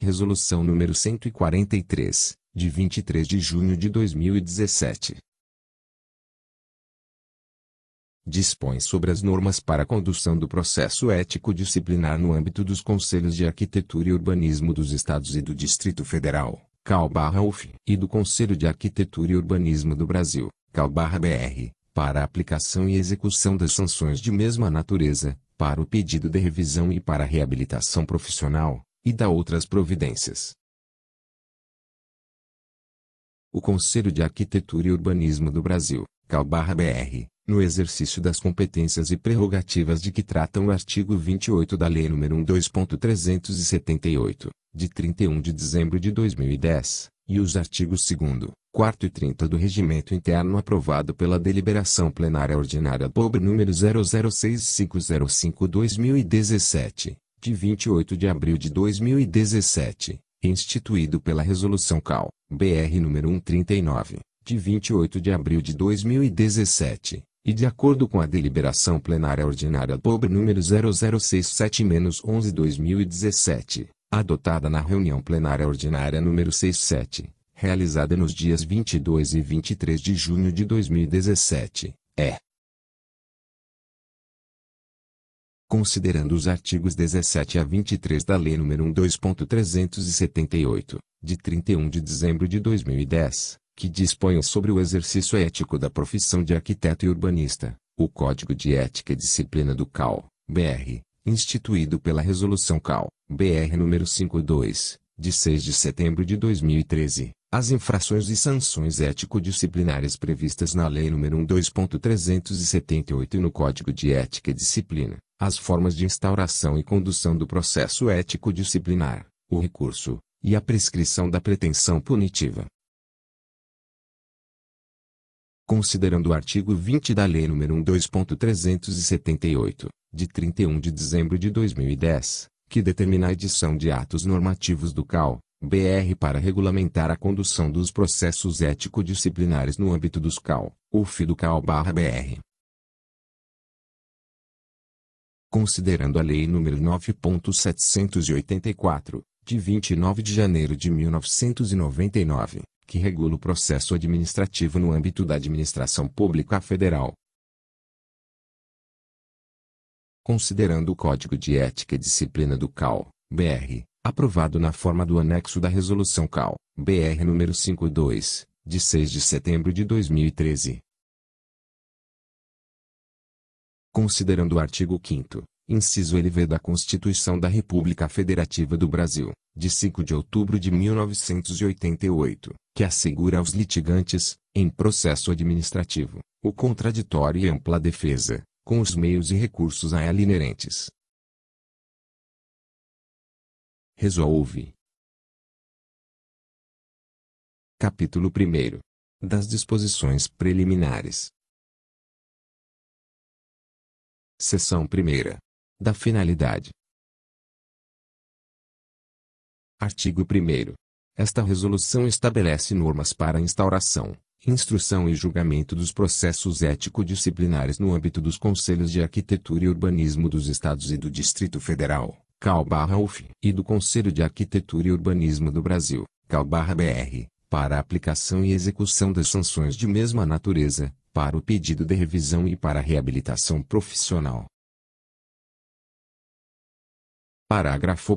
Resolução número 143, de 23 de junho de 2017. Dispõe sobre as normas para a condução do processo ético disciplinar no âmbito dos Conselhos de Arquitetura e Urbanismo dos Estados e do Distrito Federal, CAL-UF, e do Conselho de Arquitetura e Urbanismo do Brasil, CAL-BR, para a aplicação e execução das sanções de mesma natureza, para o pedido de revisão e para a reabilitação profissional, e da outras providências. O Conselho de Arquitetura e Urbanismo do Brasil, CAL-BR, no exercício das competências e prerrogativas de que tratam o artigo 28 da Lei nº 1.2.378, de 31 de dezembro de 2010, e os artigos 2 4 e 30 do Regimento Interno aprovado pela Deliberação Plenária Ordinária POB número 006505-2017, de 28 de abril de 2017, instituído pela Resolução CAL, BR nº 139, de 28 de abril de 2017, e de acordo com a deliberação plenária ordinária POB número 0067-11-2017, adotada na reunião plenária ordinária número 67, realizada nos dias 22 e 23 de junho de 2017, é considerando os artigos 17 a 23 da Lei nº 1.2.378, de 31 de dezembro de 2010, que disponham sobre o exercício ético da profissão de arquiteto e urbanista, o Código de Ética e Disciplina do CAL, BR, instituído pela Resolução CAL, BR nº 52, de 6 de setembro de 2013, as infrações e sanções ético-disciplinares previstas na Lei nº 1.2.378 e no Código de Ética e Disciplina, as formas de instauração e condução do processo ético-disciplinar, o recurso, e a prescrição da pretensão punitiva. Considerando o artigo 20 da Lei nº 1.2.378, de 31 de dezembro de 2010, que determina a edição de atos normativos do CAL, BR para regulamentar a condução dos processos ético-disciplinares no âmbito dos CAL, UF do CAL-BR. considerando a Lei nº 9.784, de 29 de janeiro de 1999, que regula o processo administrativo no âmbito da administração pública federal. Considerando o Código de Ética e Disciplina do CAL, BR, aprovado na forma do anexo da Resolução CAL, BR nº 52, de 6 de setembro de 2013, considerando o artigo 5 inciso LV da Constituição da República Federativa do Brasil, de 5 de outubro de 1988, que assegura aos litigantes, em processo administrativo, o contraditório e ampla defesa, com os meios e recursos a ela inerentes. Resolve. Capítulo 1 Das disposições preliminares. Seção 1 da finalidade. Artigo 1 Esta resolução estabelece normas para a instauração, instrução e julgamento dos processos ético-disciplinares no âmbito dos Conselhos de Arquitetura e Urbanismo dos Estados e do Distrito Federal, CAL-UF, e do Conselho de Arquitetura e Urbanismo do Brasil, CAL-BR, para aplicação e execução das sanções de mesma natureza, para o pedido de revisão e para a reabilitação profissional. Parágrafo 1.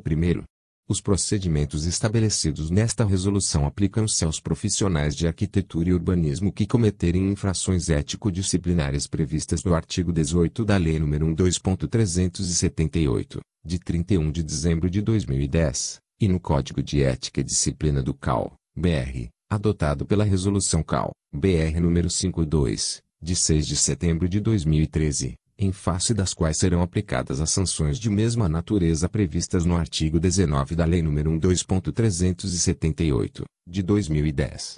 Os procedimentos estabelecidos nesta resolução aplicam-se aos profissionais de arquitetura e urbanismo que cometerem infrações ético-disciplinares previstas no artigo 18 da Lei nº 1.2.378, de 31 de dezembro de 2010, e no Código de Ética e Disciplina do CAL, BR, adotado pela Resolução CAL, BR nº 52, de 6 de setembro de 2013, em face das quais serão aplicadas as sanções de mesma natureza previstas no artigo 19 da Lei nº 1.2.378, de 2010.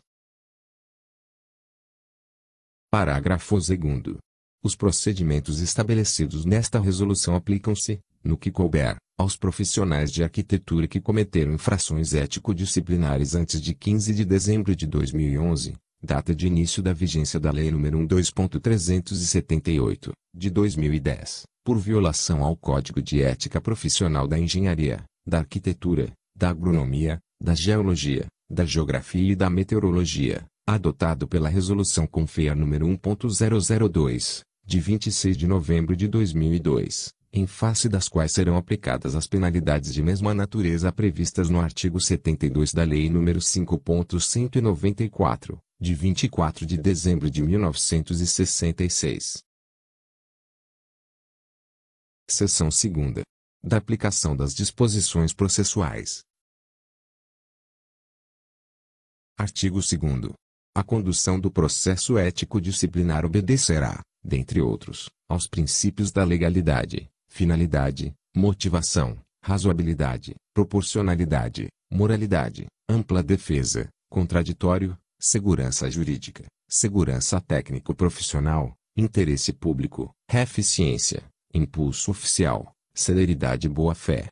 Parágrafo 2 Os procedimentos estabelecidos nesta resolução aplicam-se, no que couber, aos profissionais de arquitetura que cometeram infrações ético-disciplinares antes de 15 de dezembro de 2011, data de início da vigência da Lei nº 1.2.378, de 2010, por violação ao Código de Ética Profissional da Engenharia, da Arquitetura, da Agronomia, da Geologia, da Geografia e da Meteorologia, adotado pela Resolução CONFEA nº 1.002, de 26 de novembro de 2002, em face das quais serão aplicadas as penalidades de mesma natureza previstas no artigo 72 da Lei nº 5.194, de 24 de dezembro de 1966. Seção 2. Da aplicação das disposições processuais. Artigo 2 a condução do processo ético disciplinar obedecerá, dentre outros, aos princípios da legalidade, finalidade, motivação, razoabilidade, proporcionalidade, moralidade, ampla defesa, contraditório, segurança jurídica, segurança técnico-profissional, interesse público, eficiência, impulso oficial, celeridade e boa-fé.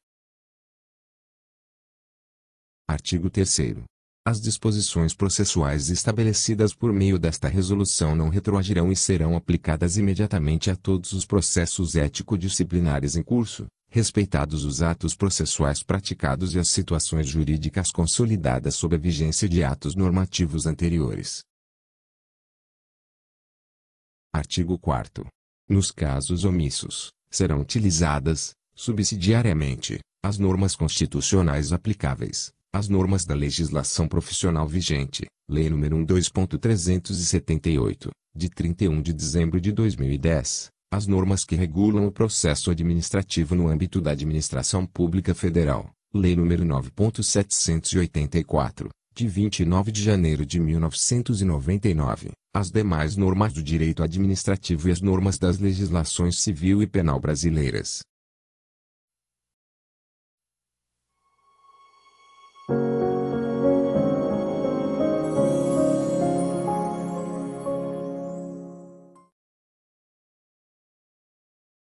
Artigo 3 as disposições processuais estabelecidas por meio desta resolução não retroagirão e serão aplicadas imediatamente a todos os processos ético-disciplinares em curso, respeitados os atos processuais praticados e as situações jurídicas consolidadas sob a vigência de atos normativos anteriores. Artigo 4 Nos casos omissos, serão utilizadas, subsidiariamente, as normas constitucionais aplicáveis, as normas da legislação profissional vigente, Lei nº 1.2.378, de 31 de dezembro de 2010, as normas que regulam o processo administrativo no âmbito da Administração Pública Federal, Lei nº 9.784, de 29 de janeiro de 1999, as demais normas do direito administrativo e as normas das legislações civil e penal brasileiras,